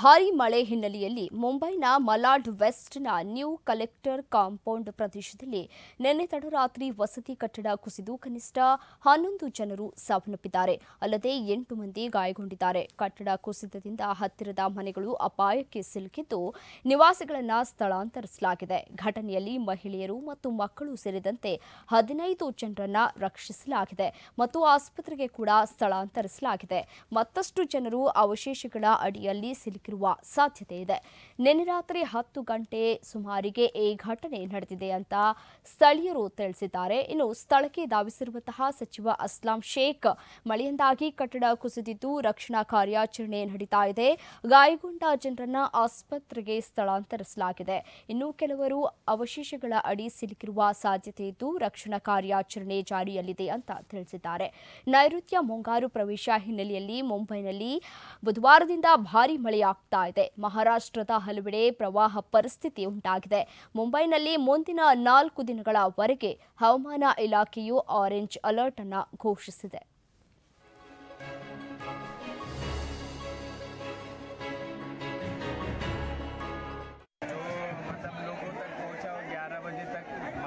ಭಾರಿ ಮಳೆ ಹಿನ್ನೆಲೆಯಲ್ಲಿ ಮುಂಬೈನ ಮಲಾಡ್ ವೆಸ್ಟ್ನ ನ್ಯೂ ಕಲೆಕ್ಟರ್ ಕಾಂಪೌಂಡ್ ಪ್ರದೇಶದಲ್ಲಿ ನಿನ್ನೆ ತಡರಾತ್ರಿ ವಸತಿ ಕಟ್ಟಡ ಕುಸಿದು ಕನಿಷ್ಠ ಹನ್ನೊಂದು ಜನರು ಸಾವನ್ನಪ್ಪಿದ್ದಾರೆ ಅಲ್ಲದೆ ಎಂಟು ಮಂದಿ ಗಾಯಗೊಂಡಿದ್ದಾರೆ ಕಟ್ಟಡ ಕುಸಿತದಿಂದ ಹತ್ತಿರದ ಮನೆಗಳು ಅಪಾಯಕ್ಕೆ ಸಿಲುಕಿದ್ದು ನಿವಾಸಿಗಳನ್ನು ಸ್ಥಳಾಂತರಿಸಲಾಗಿದೆ ಘಟನೆಯಲ್ಲಿ ಮಹಿಳೆಯರು ಮತ್ತು ಮಕ್ಕಳು ಸೇರಿದಂತೆ ಹದಿನೈದು ಜನರನ್ನು ರಕ್ಷಿಸಲಾಗಿದೆ ಮತ್ತು ಆಸ್ಪತ್ರೆಗೆ ಕೂಡ ಸ್ಥಳಾಂತರಿಸಲಾಗಿದೆ ಮತ್ತಷ್ಟು ಜನರು ಅವಶೇಷಗಳ ಅಡಿಯಲ್ಲಿ ಸಿಲುಕಿ ಸಿಕ್ಕಿರುವ ಸಾಧ್ಯತೆ ಇದೆ ನಿನ್ನೆ ರಾತ್ರಿ ಹತ್ತು ಗಂಟೆ ಸುಮಾರಿಗೆ ಈ ಘಟನೆ ನಡೆದಿದೆ ಅಂತ ಸ್ಥಳೀಯರು ತಿಳಿಸಿದ್ದಾರೆ ಇನ್ನು ಸ್ಥಳಕ್ಕೆ ಧಾವಿಸಿರುವಂತಹ ಸಚಿವ ಅಸ್ಲಾಂ ಶೇಖ್ ಮಳೆಯಿಂದಾಗಿ ಕಟ್ಟಡ ಕುಸಿದಿದ್ದು ರಕ್ಷಣಾ ಕಾರ್ಯಾಚರಣೆ ನಡೀತಾ ಇದೆ ಗಾಯಗೊಂಡ ಜನರನ್ನ ಆಸ್ಪತ್ರೆಗೆ ಸ್ಥಳಾಂತರಿಸಲಾಗಿದೆ ಇನ್ನು ಕೆಲವರು ಅವಶೇಷಗಳ ಅಡಿ ಸಿಲುಕಿರುವ ಸಾಧ್ಯತೆ ಇದ್ದು ರಕ್ಷಣಾ ಕಾರ್ಯಾಚರಣೆ ಜಾರಿಯಲ್ಲಿದೆ ಅಂತ ತಿಳಿಸಿದ್ದಾರೆ ನೈಋತ್ಯ ಮುಂಗಾರು ಪ್ರವೇಶ ಹಿನ್ನೆಲೆಯಲ್ಲಿ ಮುಂಬೈನಲ್ಲಿ ಬುಧವಾರದಿಂದ ಭಾರಿ ಮಳೆಯ ಎದುರಾಗ್ತಾ ಇದೆ ಮಹಾರಾಷ್ಟ್ರದ ಹಲವೆಡೆ ಪ್ರವಾಹ ಪರಿಸ್ಥಿತಿ ಉಂಟಾಗಿದೆ ಮುಂಬೈನಲ್ಲಿ ಮುಂದಿನ ನಾಲ್ಕು ದಿನಗಳವರೆಗೆ ಹವಾಮಾನ ಇಲಾಖೆಯು ಆರೆಂಜ್ ಅಲರ್ಟ್ ಅನ್ನು ಘೋಷಿಸಿದೆ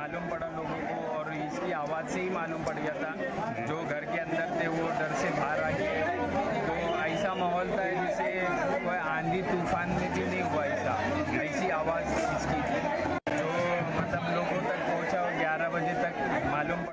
मालूम पड़ा लोगों को और इसकी आवाज़ से कोई आंधी तूफान में भी नहीं हुआ ऐसा ऐसी आवाज़ इसकी थी जो तो मतलब लोगों तक पहुंचा और ग्यारह बजे तक मालूम